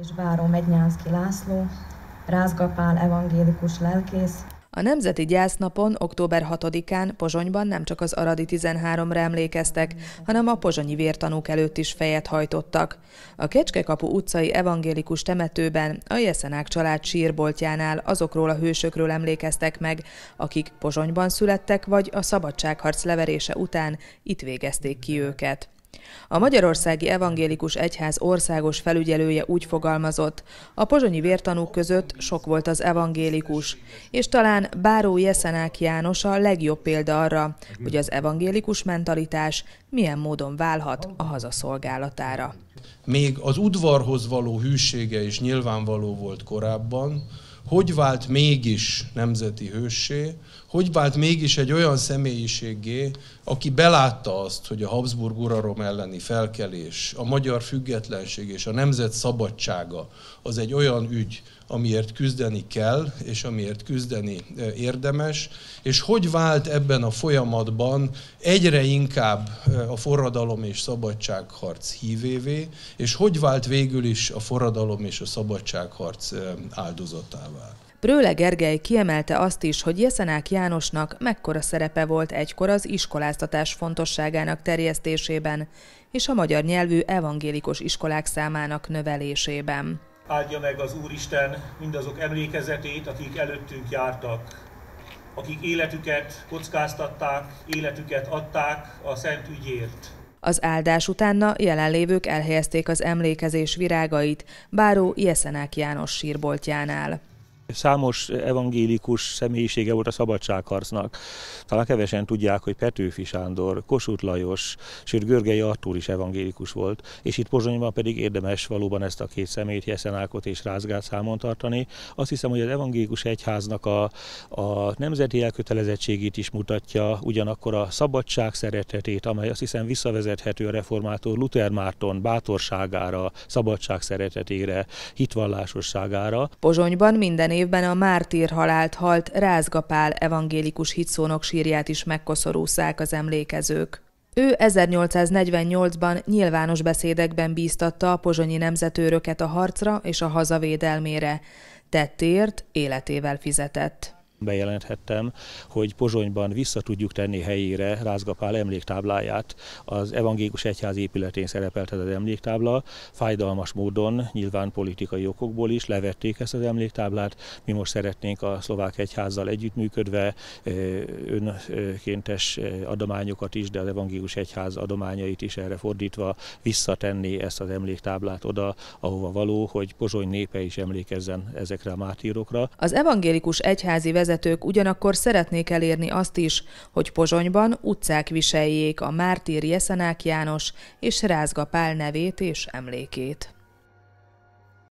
és Báró Megnyánszki László, Rázgapál evangélikus lelkész, a Nemzeti Gyásznapon október 6-án Pozsonyban nem csak az Aradi 13-ra emlékeztek, hanem a pozsonyi vértanúk előtt is fejet hajtottak. A Kecskekapu utcai evangélikus temetőben a Jeszenák család sírboltjánál azokról a hősökről emlékeztek meg, akik Pozsonyban születtek vagy a szabadságharc leverése után itt végezték ki őket. A Magyarországi Evangélikus Egyház országos felügyelője úgy fogalmazott, a pozsonyi vértanúk között sok volt az evangélikus, és talán Báró Jeszenák János a legjobb példa arra, hogy az evangélikus mentalitás milyen módon válhat a hazaszolgálatára. Még az udvarhoz való hűsége is nyilvánvaló volt korábban, hogy vált mégis nemzeti hőssé, hogy vált mégis egy olyan személyiségé, aki belátta azt, hogy a Habsburg uralom elleni felkelés, a magyar függetlenség és a nemzet szabadsága az egy olyan ügy, amiért küzdeni kell, és amiért küzdeni érdemes, és hogy vált ebben a folyamatban egyre inkább a forradalom és szabadságharc hívévé, és hogy vált végül is a forradalom és a szabadságharc áldozatává. Prőle Gergely kiemelte azt is, hogy Jeszenák Jánosnak mekkora szerepe volt egykor az iskoláztatás fontosságának terjesztésében és a magyar nyelvű evangélikus iskolák számának növelésében áldja meg az Úristen mindazok emlékezetét, akik előttünk jártak, akik életüket kockáztatták, életüket adták a szent ügyért. Az áldás utána jelenlévők elhelyezték az emlékezés virágait Báró Jeszenák János sírboltjánál. Számos evangélikus személyisége volt a szabadságharcnak. Talán kevesen tudják, hogy Petőfi Sándor, Kossuth Lajos, sőt Görgei Artúr is evangélikus volt, és itt Pozsonyban pedig érdemes valóban ezt a két szemét, Jeszenákot és Rázgát számon tartani. Azt hiszem, hogy az evangélikus egyháznak a, a nemzeti elkötelezettségét is mutatja, ugyanakkor a szabadság szeretetét, amely azt hiszem visszavezethető a reformátor Luther Márton bátorságára, szabadság szeretetére, hitvallásosságára. Pozsonyban minden évben a mártír halált halt Rázgapál evangélikus hitszónok sírját is megkoszorúszák az emlékezők. Ő 1848-ban nyilvános beszédekben bíztatta a pozsonyi nemzetőröket a harcra és a hazavédelmére. Tettért életével fizetett. Bejelenthettem, hogy Pozsonyban vissza tudjuk tenni helyére Rázgapál emléktábláját. Az evangélikus egyház épületén szerepelt ez az emléktábla. Fájdalmas módon, nyilván politikai okokból is levették ezt az emléktáblát. Mi most szeretnénk a szlovák egyházzal együttműködve önkéntes adományokat is, de az evangélikus egyház adományait is erre fordítva visszatenni ezt az emléktáblát oda, ahova való, hogy Pozsony népe is emlékezzen ezekre a mártírokra. Az evangélikus egyházi vezető vezetők ugyanakkor szeretnék elérni azt is, hogy Pozsonyban utcák viseljék a mártír Jeszenák János és Rázga Pál nevét és emlékét.